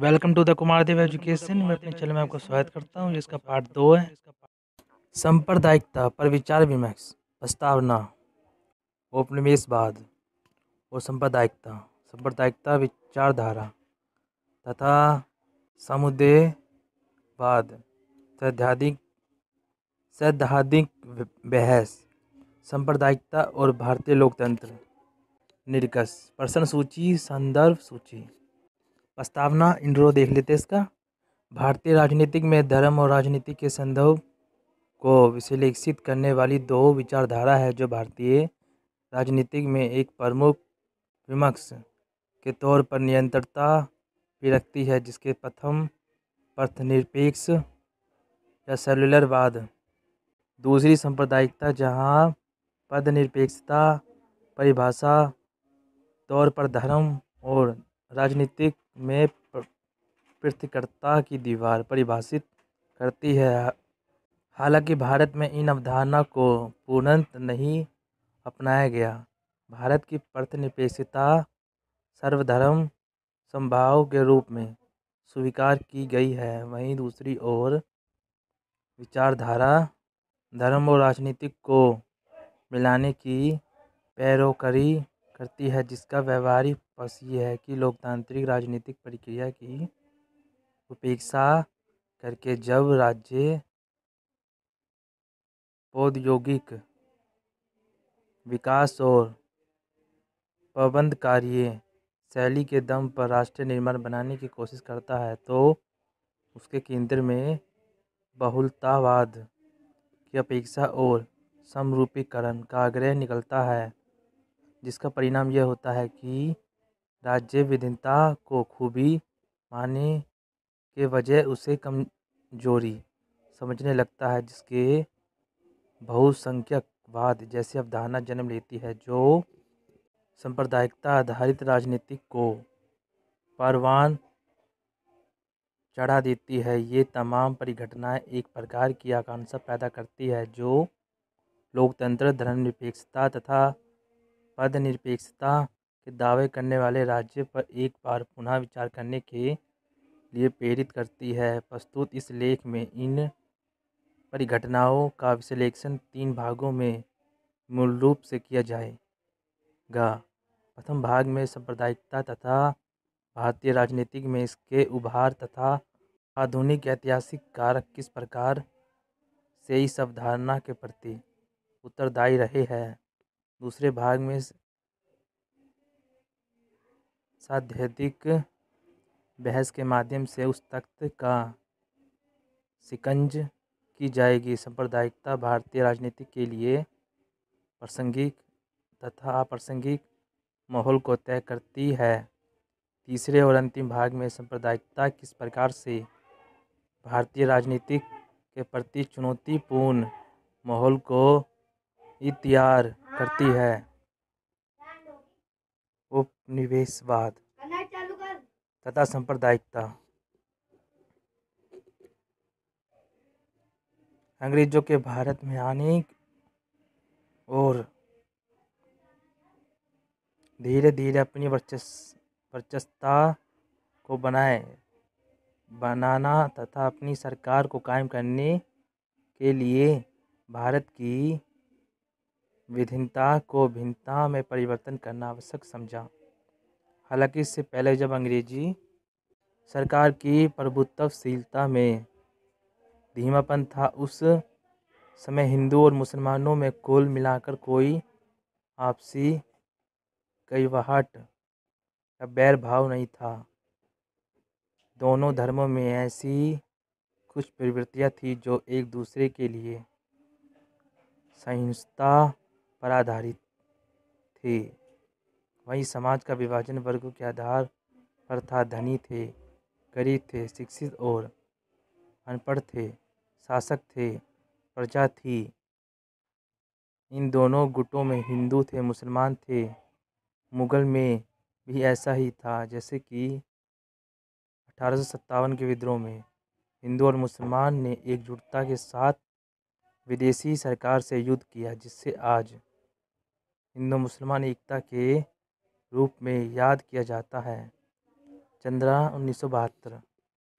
welcome to the Kumar Dev education मैं अपने channel में आपका स्वागत करता हूँ इसका पार्ट दो है सांप्रदायिकता पर विचार विमर्श प्रस्तावना उपनिवेशवाद और सांप्रदायिकता सांप्रदायिकता विचारधारा तथा समुदायवाद सैद्धांतिक सैद्धांतिक बहस सांप्रदायिकता और भारतीय लोकतंत्र निर्कश प्रश्न सूची संदर्भ सूची प्रस्तावना इंड्रो देख लेते हैं इसका भारतीय राजनीतिक में धर्म और राजनीति के संदर्भ को विश्लेषित करने वाली दो विचारधारा है जो भारतीय राजनीतिक में एक प्रमुख विमक्ष के तौर पर नियंत्रता भी रखती है जिसके प्रथम पथनिरपेक्ष या सेलुलरवाद दूसरी सांप्रदायिकता जहाँ पद निरपेक्षता परिभाषा तौर पर धर्म और राजनीतिक में पृथक्कता की दीवार परिभाषित करती है हालांकि भारत में इन अवधारणा को पूर्णत नहीं अपनाया गया भारत की प्रतिनिपेक्षता सर्वधर्म संभाव के रूप में स्वीकार की गई है वहीं दूसरी ओर विचारधारा धर्म और राजनीतिक को मिलाने की पैरोकरी करती है जिसका व्यवहारिक पक्ष ये है कि लोकतांत्रिक राजनीतिक प्रक्रिया की उपेक्षा करके जब राज्य प्रौद्योगिक विकास और प्रबंध कार्य शैली के दम पर राष्ट्रीय निर्माण बनाने की कोशिश करता है तो उसके केंद्र में बहुलतावाद की अपेक्षा और समरूपीकरण का आग्रह निकलता है जिसका परिणाम यह होता है कि राज्य विधिनता को खूबी माने के बजाय उसे कमजोरी समझने लगता है जिसके बहुसंख्यकवाद जैसी अवधारणा जन्म लेती है जो सांप्रदायिकता आधारित राजनीति को परवान चढ़ा देती है ये तमाम परिघटनाएं एक प्रकार की आकांक्षा पैदा करती है जो लोकतंत्र धर्मनिरपेक्षता तथा पद निरपेक्षता के दावे करने वाले राज्य पर एक बार पुनः विचार करने के लिए प्रेरित करती है प्रस्तुत इस लेख में इन परिघटनाओं का विश्लेषण तीन भागों में मूल रूप से किया जाएगा प्रथम भाग में सांप्रदायिकता तथा भारतीय राजनीतिक में इसके उभार तथा आधुनिक ऐतिहासिक कारक किस प्रकार से इस अवधारणा के प्रति उत्तरदायी रहे हैं दूसरे भाग में साध्यधिक बहस के माध्यम से उस तख्त का शिकंज की जाएगी सांप्रदायिकता भारतीय राजनीति के लिए प्रासंगिक तथा अप्रासंगिक माहौल को तय करती है तीसरे और अंतिम भाग में सांप्रदायिकता किस प्रकार से भारतीय राजनीतिक के प्रति चुनौतीपूर्ण माहौल को इतियार तैयार करती है उपनिवेशवाद तथा सांप्रदायिकता अंग्रेजों के भारत में आने और धीरे धीरे अपनी वर्चस्ता को बनाए बनाना तथा अपनी सरकार को कायम करने के लिए भारत की विभिन्नता को भिन्नता में परिवर्तन करना आवश्यक समझा हालांकि इससे पहले जब अंग्रेजी सरकार की प्रभुत्वशीलता में धीमापन था उस समय हिंदू और मुसलमानों में कुल मिलाकर कोई आपसी कईवाहट या बैर भाव नहीं था दोनों धर्मों में ऐसी कुछ प्रवृत्तियाँ थी जो एक दूसरे के लिए सहिष्णुता पर आधारित थी वहीं समाज का विभाजन वर्गों के आधार पर था धनी थे गरीब थे शिक्षित और अनपढ़ थे शासक थे प्रजा थी इन दोनों गुटों में हिंदू थे मुसलमान थे मुग़ल में भी ऐसा ही था जैसे कि अठारह के विद्रोह में हिंदू और मुसलमान ने एकजुटता के साथ विदेशी सरकार से युद्ध किया जिससे आज हिंदू मुसलमान एकता के रूप में याद किया जाता है चंद्रा उन्नीस सौ बहत्तर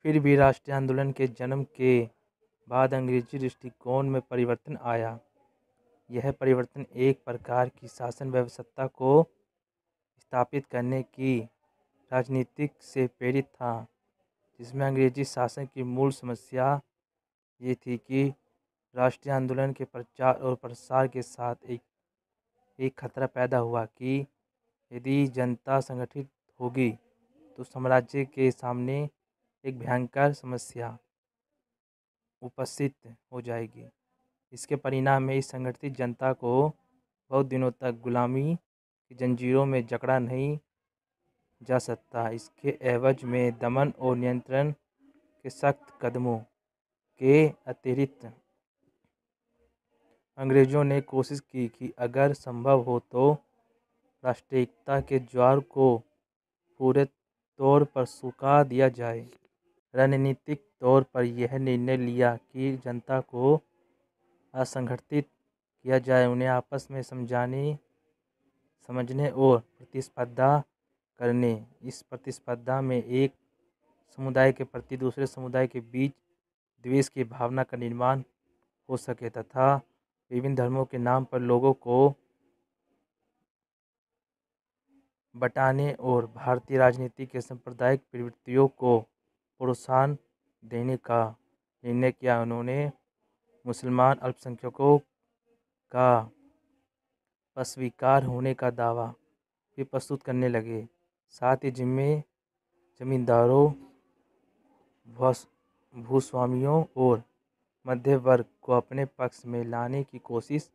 फिर भी राष्ट्रीय आंदोलन के जन्म के बाद अंग्रेजी दृष्टिकोण में परिवर्तन आया यह परिवर्तन एक प्रकार की शासन व्यवस्था को स्थापित करने की राजनीतिक से प्रेरित था जिसमें अंग्रेजी शासन की मूल समस्या ये थी कि राष्ट्रीय आंदोलन के प्रचार और प्रसार के साथ एक एक खतरा पैदा हुआ कि यदि जनता संगठित होगी तो साम्राज्य के सामने एक भयंकर समस्या उपस्थित हो जाएगी इसके परिणाम में इस संगठित जनता को बहुत दिनों तक गुलामी की जंजीरों में जकड़ा नहीं जा सकता इसके एवज में दमन और नियंत्रण के सख्त कदमों के अतिरिक्त अंग्रेज़ों ने कोशिश की कि अगर संभव हो तो राष्ट्रीयता के ज्वार को पूरे तौर पर सूखा दिया जाए रणनीतिक तौर पर यह निर्णय लिया कि जनता को असंगठित किया जाए उन्हें आपस में समझाने समझने और प्रतिस्पर्धा करने इस प्रतिस्पर्धा में एक समुदाय के प्रति दूसरे समुदाय के बीच द्वेष की भावना का निर्माण हो सके तथा विभिन्न धर्मों के नाम पर लोगों को बटाने और भारतीय राजनीति के सांप्रदायिक प्रवृत्तियों को प्रोत्साहन देने का निर्णय किया उन्होंने मुसलमान अल्पसंख्यकों का अस्वीकार होने का दावा भी प्रस्तुत करने लगे साथ ही जिम्मे जमींदारों भूस्वामियों और मध्य वर्ग को अपने पक्ष में लाने की कोशिश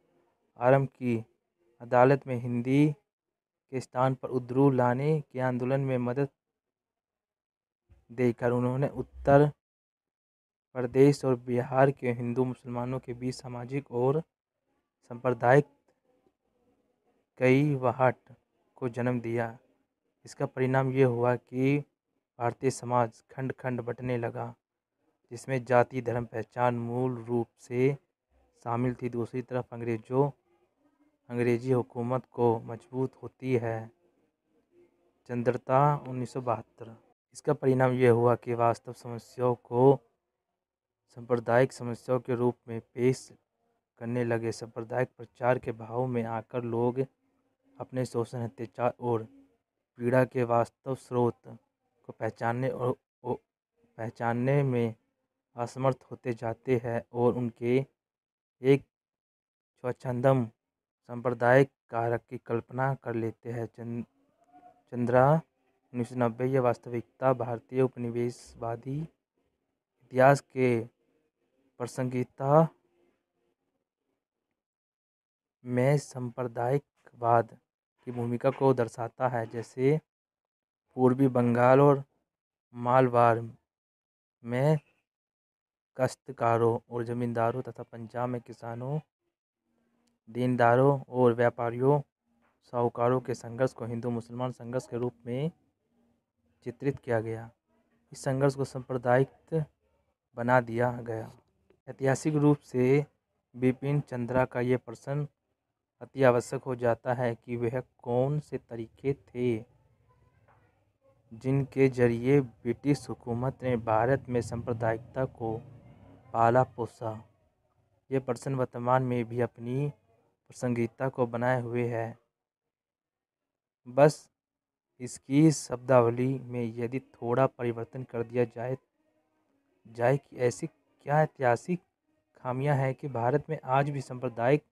आरम्भ की अदालत में हिंदी के स्थान पर उद्रू लाने के आंदोलन में मदद देकर उन्होंने उत्तर प्रदेश और बिहार के हिंदू मुसलमानों के बीच सामाजिक और सांप्रदायिक कई वाहट को जन्म दिया इसका परिणाम ये हुआ कि भारतीय समाज खंड खंड बटने लगा जिसमें जाति धर्म पहचान मूल रूप से शामिल थी दूसरी तरफ अंग्रेज़ों अंग्रेज़ी हुकूमत को मजबूत होती है चंद्रता उन्नीस इसका परिणाम यह हुआ कि वास्तव समस्याओं को सांप्रदायिक समस्याओं के रूप में पेश करने लगे सांप्रदायिक प्रचार के भाव में आकर लोग अपने शोषण अत्याचार और पीड़ा के वास्तव स्रोत को पहचानने और पहचानने में असमर्थ होते जाते हैं और उनके एक स्वच्छंदम सांप्रदायिक कारक की कल्पना कर लेते हैं चंद चंद्रा उन्नीस सौ नब्बे यह वास्तविकता भारतीय उपनिवेशवादी इतिहास के प्रसंगिकता में सांप्रदायिकवाद की भूमिका को दर्शाता है जैसे पूर्वी बंगाल और मालवार में काश्तकारों और जमींदारों तथा पंजाब में किसानों दीनदारों और व्यापारियों साहूकारों के संघर्ष को हिंदू मुसलमान संघर्ष के रूप में चित्रित किया गया इस संघर्ष को सांप्रदायिक बना दिया गया ऐतिहासिक रूप से बिपिन चंद्रा का ये प्रश्न अति आवश्यक हो जाता है कि वह कौन से तरीके थे जिनके जरिए ब्रिटिश हुकूमत ने भारत में सांप्रदायिकता को पाला पोसा ये पर्सन वर्तमान में भी अपनी प्रसंगिकता को बनाए हुए है बस इसकी शब्दावली में यदि थोड़ा परिवर्तन कर दिया जाए जाए कि ऐसी क्या ऐतिहासिक खामियां हैं कि भारत में आज भी सांप्रदायिक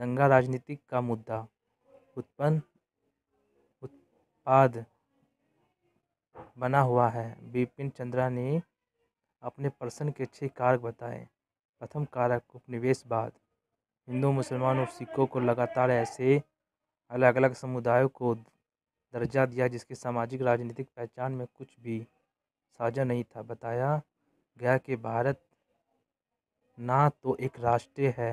दंगा राजनीति का मुद्दा उत्पन्न उत्पाद बना हुआ है बिपिन चंद्रा ने अपने प्रश्न के छह कारक बताएं प्रथम कारक उपनिवेशवाद हिंदू मुसलमान और सिखों को लगातार ऐसे अलग अलग समुदायों को दर्जा दिया जिसके सामाजिक राजनीतिक पहचान में कुछ भी साझा नहीं था बताया गया कि भारत ना तो एक राष्ट्र है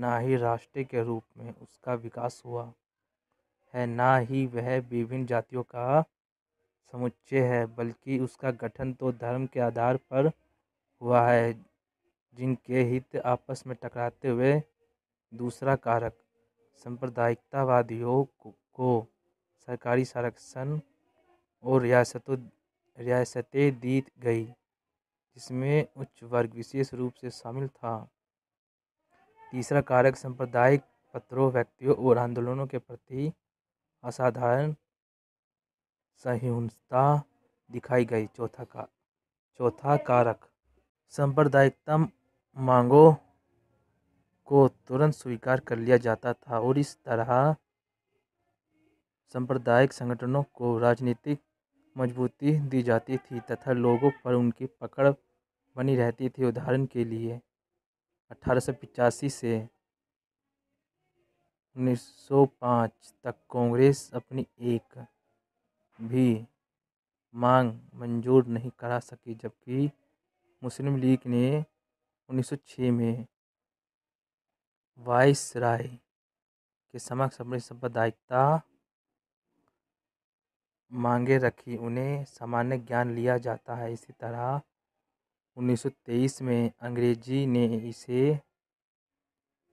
ना ही राष्ट्र के रूप में उसका विकास हुआ है ना ही वह विभिन्न जातियों का समुच्चय है बल्कि उसका गठन तो धर्म के आधार पर हुआ है जिनके हित आपस में टकराते हुए दूसरा कारक सांप्रदायिकतावादियों को सरकारी संरक्षण और रियासतों रियासतें दी गई जिसमें उच्च वर्ग विशेष रूप से शामिल था तीसरा कारक सांप्रदायिक पत्रों व्यक्तियों और आंदोलनों के प्रति असाधारण सहिष्णुता दिखाई गई चौथा का चौथा कारक सांप्रदायिकता मांगों को तुरंत स्वीकार कर लिया जाता था और इस तरह सांप्रदायिक संगठनों को राजनीतिक मजबूती दी जाती थी तथा लोगों पर उनकी पकड़ बनी रहती थी उदाहरण के लिए अठारह से 1905 तक कांग्रेस अपनी एक भी मांग मंजूर नहीं करा सकी जबकि मुस्लिम लीग ने उन्नीस सौ वाइस में के समक्ष अपनी सांप्रदायिकता मांगे रखी उन्हें सामान्य ज्ञान लिया जाता है इसी तरह 1923 में अंग्रेजी ने इसे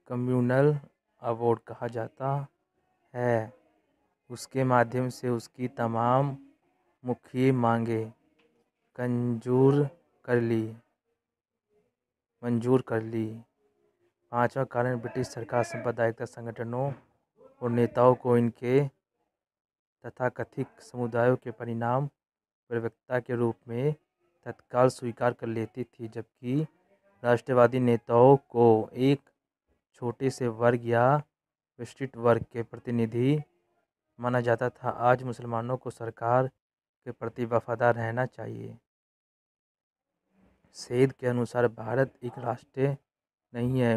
कम्युनल अवार्ड कहा जाता है उसके माध्यम से उसकी तमाम मुख्य मांगें कंजूर कर ली मंजूर कर ली पांचवा कारण ब्रिटिश सरकार सांप्रदायिकता संगठनों और नेताओं को इनके तथाकथित समुदायों के परिणाम प्रवक्ता के रूप में तत्काल स्वीकार कर लेती थी जबकि राष्ट्रवादी नेताओं को एक छोटे से वर्ग या विशिष्ट वर्ग के प्रतिनिधि माना जाता था आज मुसलमानों को सरकार के प्रति वफादार रहना चाहिए सैद के अनुसार भारत एक राष्ट्र नहीं है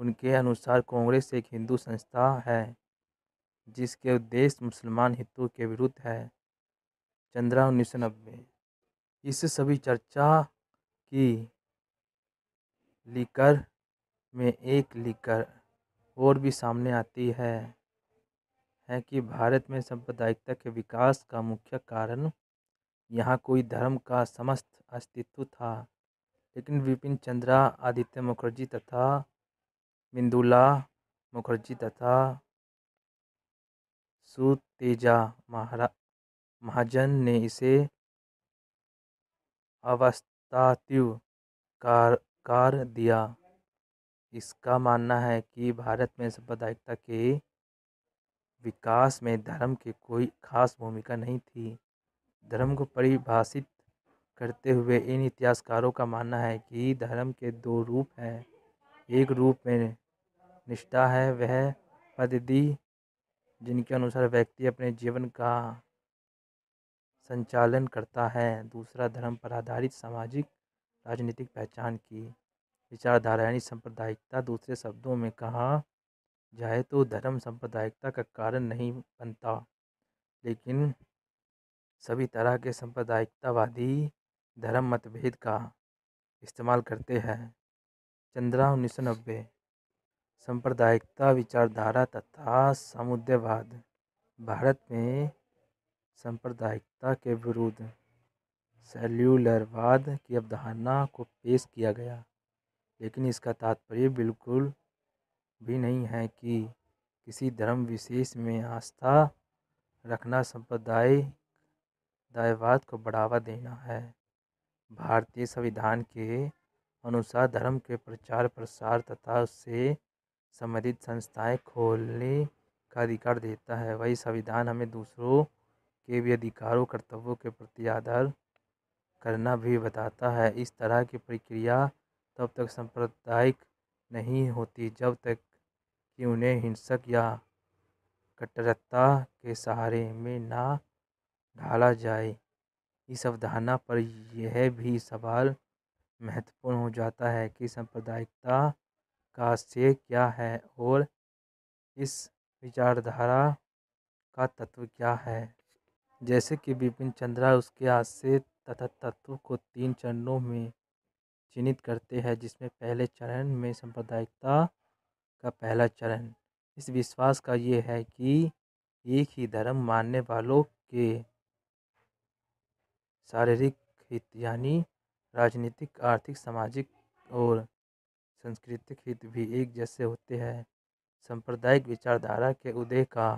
उनके अनुसार कांग्रेस एक हिंदू संस्था है जिसके उद्देश्य मुसलमान हितों के विरुद्ध है चंद्रा उन्नीस सौ नब्बे इस सभी चर्चा की लिकर में एक लिकर और भी सामने आती है है कि भारत में सांप्रदायिकता के विकास का मुख्य कारण यहाँ कोई धर्म का समस्त अस्तित्व था लेकिन विपिन चंद्रा आदित्य मुखर्जी तथा मिंदुला मुखर्जी तथा सुतेजा महारा महाजन ने इसे अवस्थात्यु कार कार दिया इसका मानना है कि भारत में सांप्रदायिकता के विकास में धर्म की कोई खास भूमिका नहीं थी धर्म को परिभाषित करते हुए इन इतिहासकारों का मानना है कि धर्म के दो रूप हैं एक रूप में निष्ठा है वह पद्धति जिनके अनुसार व्यक्ति अपने जीवन का संचालन करता है दूसरा धर्म पर आधारित सामाजिक राजनीतिक पहचान की विचारधारा यानी सांप्रदायिकता दूसरे शब्दों में कहा जाए तो धर्म सांप्रदायिकता का कारण नहीं बनता लेकिन सभी तरह के सांप्रदायिकतावादी धर्म मतभेद का इस्तेमाल करते हैं चंद्रा उन्नीस सौ नब्बे सांप्रदायिकता विचारधारा तथा समुदायवाद भारत में सांप्रदायिकता के विरुद्ध सेल्यूलरवाद की अवधारणा को पेश किया गया लेकिन इसका तात्पर्य बिल्कुल भी नहीं है कि किसी धर्म विशेष में आस्था रखना संप्रदाय दायवाद को बढ़ावा देना है भारतीय संविधान के अनुसार धर्म के प्रचार प्रसार तथा उससे संबंधित संस्थाएं खोलने का अधिकार देता है वही संविधान हमें दूसरों के भी अधिकारों कर्तव्यों के प्रति आदर करना भी बताता है इस तरह की प्रक्रिया तब तक सांप्रदायिक नहीं होती जब तक कि उन्हें हिंसक या कट्टरता के सहारे में ना ढाला जाए इस अवधारणा पर यह भी सवाल महत्वपूर्ण हो जाता है कि सांप्रदायिकता का से क्या है और इस विचारधारा का तत्व क्या है जैसे कि बिपिन चंद्रा उसके आशय तथा तत्व को तीन चरणों में चिन्हित करते हैं जिसमें पहले चरण में सांप्रदायिकता का पहला चरण इस विश्वास का ये है कि एक ही धर्म मानने वालों के शारीरिक हित यानी राजनीतिक आर्थिक सामाजिक और सांस्कृतिक हित भी एक जैसे होते हैं सांप्रदायिक विचारधारा के उदय का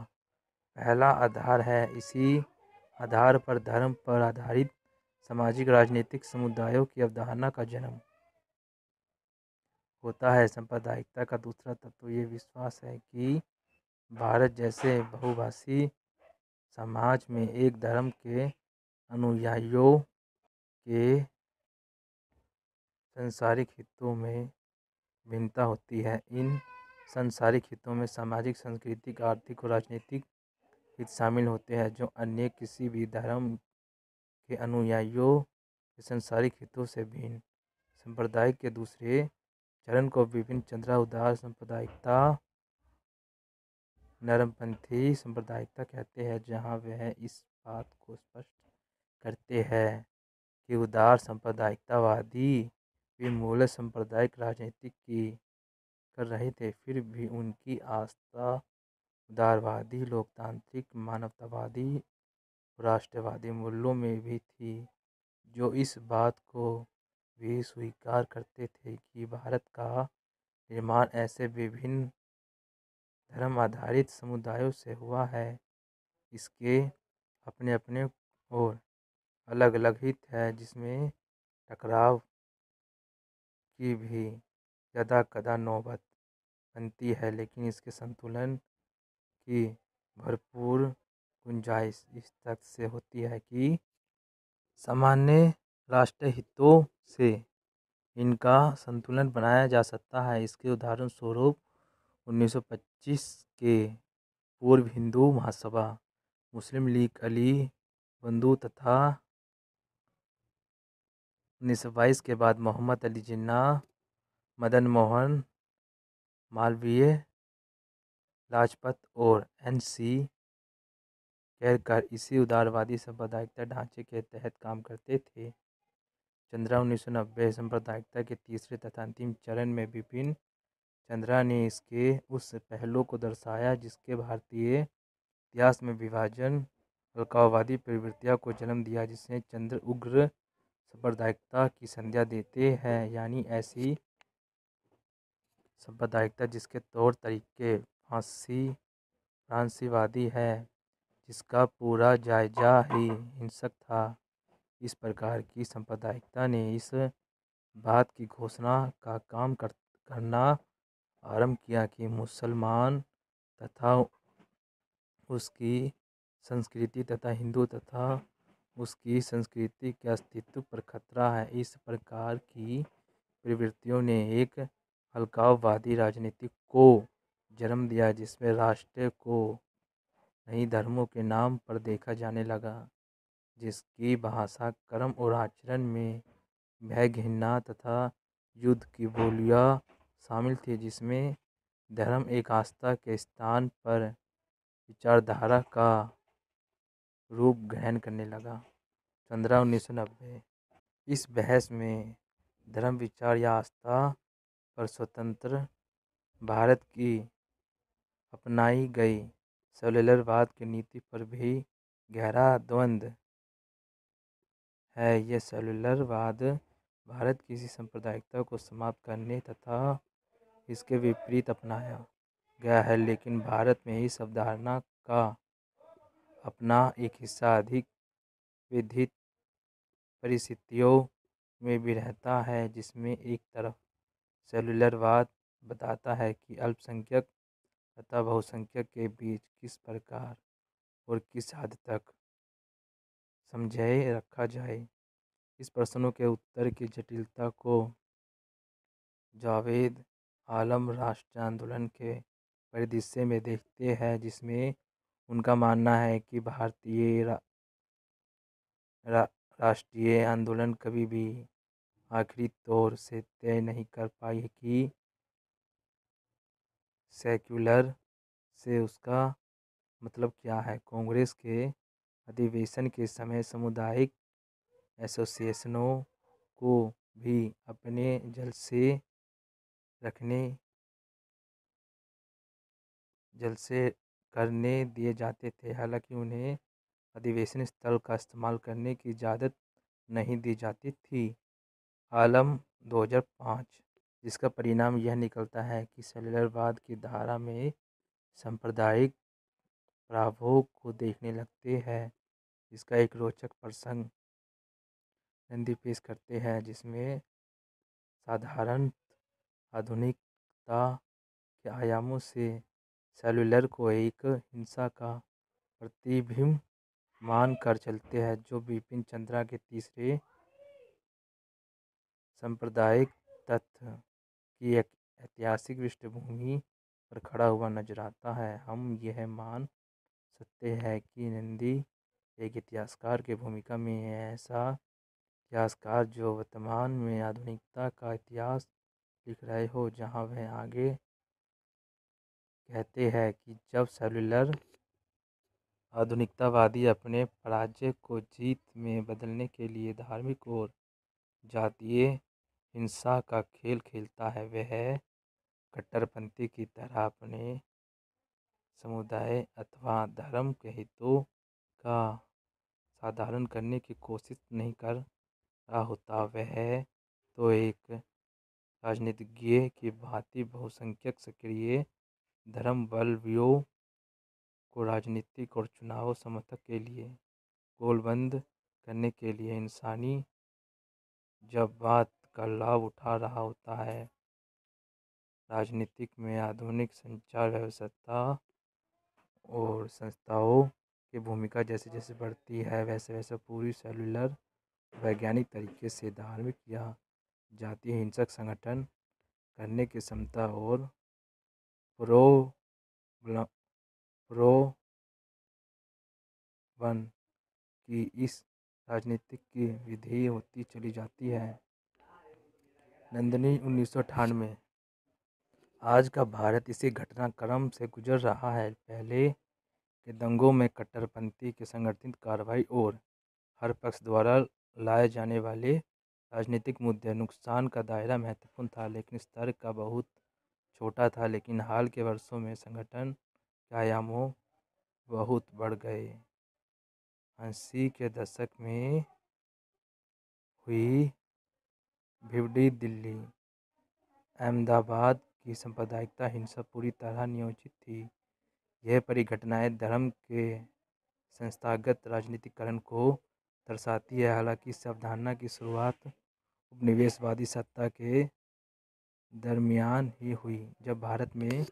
पहला आधार है इसी आधार पर धर्म पर आधारित सामाजिक राजनीतिक समुदायों की अवधारणा का जन्म होता है सांप्रदायिकता का दूसरा तत्व तो ये विश्वास है कि भारत जैसे बहुभाषी समाज में एक धर्म के अनुयायियों के संसारिक हितों में भिन्नता होती है इन संसारिक हितों में सामाजिक सांस्कृतिक आर्थिक और राजनीतिक हित शामिल होते हैं जो अन्य किसी भी धर्म के अनुयायियों के संसारिक हितों से भिन्न संप्रदाय के दूसरे चरण को विभिन्न चंद्रा उदार संप्रदायिकता नरमपंथी संप्रदायिकता कहते हैं जहाँ वह इस बात को स्पष्ट करते हैं कि उदार संप्रदायिकतावादी भी मूल सांप्रदायिक राजनीति की कर रहे थे फिर भी उनकी आस्था उदारवादी लोकतांत्रिक मानवतावादी राष्ट्रवादी मूल्यों में भी थी जो इस बात को वे स्वीकार करते थे कि भारत का निर्माण ऐसे विभिन्न धर्म आधारित समुदायों से हुआ है इसके अपने अपने और अलग अलग हित है जिसमें टकराव की भी ज़्यादा कदा नौबत बनती है लेकिन इसके संतुलन की भरपूर गुंजाइश इस तक से होती है कि सामान्य राष्ट्रीय हितों से इनका संतुलन बनाया जा सकता है इसके उदाहरण स्वरूप उन्नीस सौ पच्चीस के पूर्व हिंदू महासभा मुस्लिम लीग अली बंधु तथा उन्नीस सौ बाईस के बाद मोहम्मद अली जिन्ना मदन मोहन मालवीय लाजपत और एनसी कहकर इसी उदारवादी सांप्रदायिकता ढांचे के तहत काम करते थे चंद्रा उन्नीस सौ नब्बे सांप्रदायिकता के तीसरे तथा अंतिम चरण में विपिन चंद्रा ने इसके उस पहलू को दर्शाया जिसके भारतीय इतिहास में विभाजन अलकावादी प्रवृत्तियाँ को जन्म दिया जिसने चंद्र उग्र सांप्रदायिकता की संध्या देते हैं यानी ऐसी सांप्रदायिकता जिसके तौर तरीके फांसी फ्रांसीवादी है जिसका पूरा जायजा ही हिंसक था इस प्रकार की सांप्रदायिकता ने इस बात की घोषणा का काम कर करना आरंभ किया कि मुसलमान तथा उसकी संस्कृति तथा हिंदू तथा उसकी संस्कृति के अस्तित्व पर खतरा है इस प्रकार की प्रवृत्तियों ने एक अलगाववादी राजनीति को जन्म दिया जिसमें राष्ट्र को नहीं धर्मों के नाम पर देखा जाने लगा जिसकी भाषा कर्म और आचरण में भय घृणा तथा युद्ध की बोलियाँ शामिल थी जिसमें धर्म एक आस्था के स्थान पर विचारधारा का रूप ग्रहण करने लगा चंद्रा उन्नीस सौ नब्बे इस बहस में धर्म विचार या आस्था पर स्वतंत्र भारत की अपनाई गई सेलुलरवाद की नीति पर भी गहरा द्वंद्व है यह सेलुलरवाद भारत की इसी सांप्रदायिकता को समाप्त करने तथा इसके विपरीत अपनाया गया है लेकिन भारत में इस अवधारणा का अपना एक हिस्सा अधिक विधित परिस्थितियों में भी रहता है जिसमें एक तरफ सेलुलरवाद बताता है कि अल्पसंख्यक तथा बहुसंख्यक के बीच किस प्रकार और किस हद तक समझाए रखा जाए इस प्रश्नों के उत्तर की जटिलता को जावेद आलम राष्ट्र आंदोलन के परिदृश्य में देखते हैं जिसमें उनका मानना है कि भारतीय रा, रा, राष्ट्रीय आंदोलन कभी भी आखिरी तौर से तय नहीं कर पाए कि सेक्युलर से उसका मतलब क्या है कांग्रेस के अधिवेशन के समय सामुदायिक एसोसिएशनों को भी अपने जलसे रखने जलसे करने दिए जाते थे हालांकि उन्हें अधिवेशन स्थल का इस्तेमाल करने की इजाज़त नहीं दी जाती थी आलम 2005 जिसका परिणाम यह निकलता है कि सेलुलरवाद की धारा में सांप्रदायिक प्रभोग को देखने लगते हैं जिसका एक रोचक प्रसंग नंदी पेश करते हैं जिसमें साधारण आधुनिकता के आयामों से सेलुलर को एक हिंसा का प्रतिबिंब मान कर चलते हैं जो बिपिन चंद्रा के तीसरे सांप्रदायिक तथ्य की एक ऐतिहासिक पृष्ठभूमि पर खड़ा हुआ नजर आता है हम यह मान सकते हैं कि नंदी एक इतिहासकार की भूमिका में ऐसा इतिहासकार जो वर्तमान में आधुनिकता का इतिहास लिख रहे हो जहाँ वह आगे कहते हैं कि जब सेलुलर आधुनिकतावादी अपने पराजय को जीत में बदलने के लिए धार्मिक और जातीय हिंसा का खेल खेलता है वह कट्टरपंथी की तरह अपने समुदाय अथवा धर्म के हितों का साधारण करने की कोशिश नहीं कर रहा होता वह तो एक राजनीतिज्ञ की भांति बहुसंख्यक सक्रिय धर्म बलवियों को राजनीतिक और चुनाव समर्थक के लिए गोलबंद करने के लिए इंसानी जब बात का लाभ उठा रहा होता है राजनीतिक में आधुनिक संचार व्यवस्था और संस्थाओं की भूमिका जैसे जैसे बढ़ती है वैसे वैसे पूरी सेलुलर वैज्ञानिक तरीके से धार्मिक या जातीय हिंसक संगठन करने की क्षमता और प्रो प्रो वन की इस राजनीतिक की विधि होती चली जाती है नंदनी उन्नीस सौ अठानवे आज का भारत इसी घटनाक्रम से गुजर रहा है पहले के दंगों में कट्टरपंथी के संगठित कार्रवाई और हर पक्ष द्वारा लाए जाने वाले राजनीतिक मुद्दे नुकसान का दायरा महत्वपूर्ण था लेकिन स्तर का बहुत छोटा था लेकिन हाल के वर्षों में संगठन के आयामों बहुत बढ़ गए अस्सी के दशक में हुई भिवडी दिल्ली अहमदाबाद की सांप्रदायिकता हिंसा पूरी तरह नियोजित थी यह परिघटनाएं धर्म के संस्थागत राजनीतिकरण को दर्शाती है हालांकि इस अवधारणा की शुरुआत उपनिवेशवादी सत्ता के दरमियान ही हुई जब भारत में